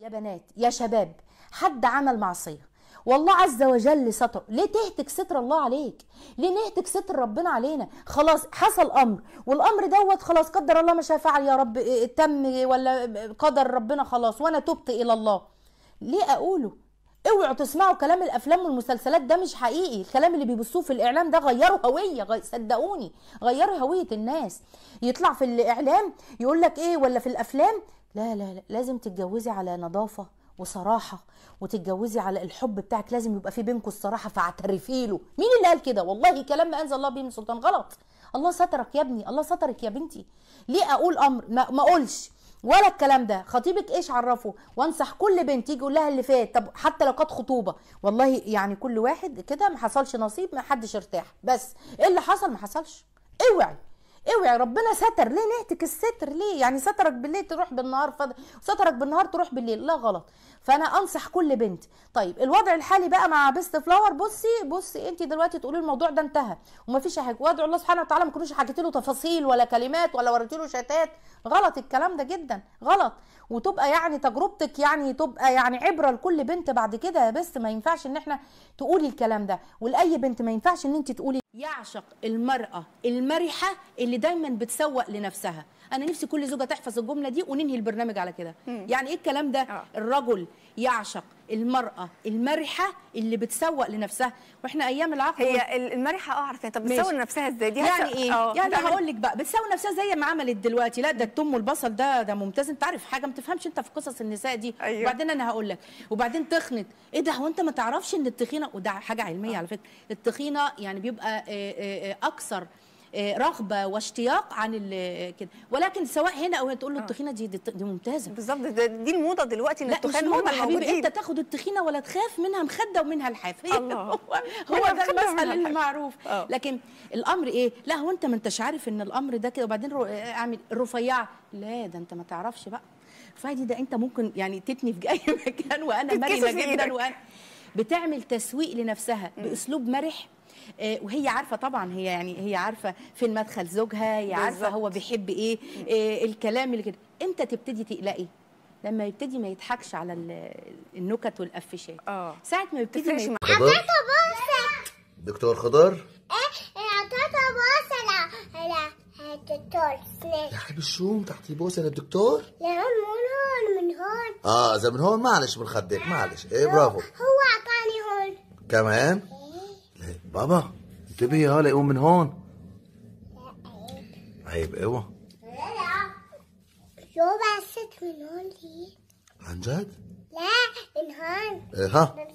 يا بنات يا شباب حد عمل معصيه والله عز وجل ستر ليه تهتك ستر الله عليك ليه نهتك ستر ربنا علينا خلاص حصل امر والامر دوت خلاص قدر الله شاء فعل يا رب إيه، إيه، تم ولا قدر ربنا خلاص وانا تبت الى الله ليه اقوله اوعوا تسمعوا كلام الافلام والمسلسلات ده مش حقيقي الكلام اللي بيبصوه في الاعلام ده غيروا هويه غي... صدقوني غيروا هويه الناس يطلع في الاعلام يقول لك ايه ولا في الافلام لا لا لا لازم تتجوزي على نظافه وصراحه وتتجوزي على الحب بتاعك لازم يبقى في بينكم الصراحه فاعترفي له مين اللي قال كده والله كلام ما انزل الله به من سلطان غلط الله سترك يا ابني الله سترك يا بنتي ليه اقول امر ما, ما اقولش ولا الكلام ده خطيبك ايش عرفه وانصح كل بنت يجي يقول لها اللي فات طب حتى لو كانت خطوبه والله يعني كل واحد كده ما حصلش نصيب ما حدش ارتاح بس ايه اللي حصل ما حصلش اوعي اوعي ربنا ستر ليه نهتك الستر ليه يعني سترك بالليل تروح بالنهار فضل سترك بالنهار تروح بالليل لا غلط فانا انصح كل بنت طيب الوضع الحالي بقى مع بيست فلاور بصي بصي انت دلوقتي تقولي الموضوع ده انتهى ومفيش حاجه وادعو الله سبحانه وتعالى ما تكونوش حكيتي له تفاصيل ولا كلمات ولا وريتي له شتات غلط الكلام ده جدا غلط وتبقى يعني تجربتك يعني تبقى يعني عبره لكل بنت بعد كده يا بس ما ينفعش ان احنا تقولي الكلام ده ولاي بنت ما ينفعش ان انت تقولي يعشق المراه المرحه اللي دايما بتسوق لنفسها انا نفسي كل زوجه تحفظ الجمله دي وننهي البرنامج على كده يعني ايه الكلام ده آه. الرجل يعشق المراه المرحه اللي بتسوق لنفسها واحنا ايام العقد هي المرحه اه طب بتسوق لنفسها ازاي دي يعني ايه أوه. يعني هقول لك بقى بتسوق نفسها زي ما عملت دلوقتي لا ده التم والبصل ده ده ممتاز انت عارف حاجه ما تفهمش انت في قصص النساء دي أيوه. وبعدين انا هقول لك وبعدين تخنت ايه ده هو انت ما تعرفش ان التخينه وده حاجه علميه أوه. على فكره التخينه يعني بيبقى آه، آه، اكثر آه، رغبه واشتياق عن كده ولكن سواء هنا او هنا تقول له آه. التخينه دي دي ممتازه بالظبط دي الموضه دلوقتي ان التخان هم حبيبي انت تاخد التخينه ولا تخاف منها مخده ومنها الحاف الله. هو, ده المسألة المعروف أوه. لكن الامر ايه لا هو انت ما انتش عارف ان الامر ده كده وبعدين آه، اعمل الرفيعه لا ده انت ما تعرفش بقى فادي ده انت ممكن يعني تتني في اي مكان وانا مرنه جدا وانا بتعمل تسويق لنفسها باسلوب مرح آه، وهي عارفه طبعا هي يعني هي عارفه فين مدخل زوجها هي عارفه هو بيحب إيه, ايه الكلام اللي كده امتى تبتدي تقلقي لما يبتدي ما يضحكش على النكت والقفشات اه ساعه ما يبتدي ما دكتور خضار ايه, إيه،, إيه، يا تاتا بوسه لا لا يا حبيبي الشوم تحت بوسه للدكتور لا من هون من هون اه اذا من هون معلش بنخدك معلش ايه برافو هو كمان بابا انتبهي هلا يقوم من هون عيب اوعى شو بعثت من هون ليه؟ عن جد؟ لا من هون إيه، ها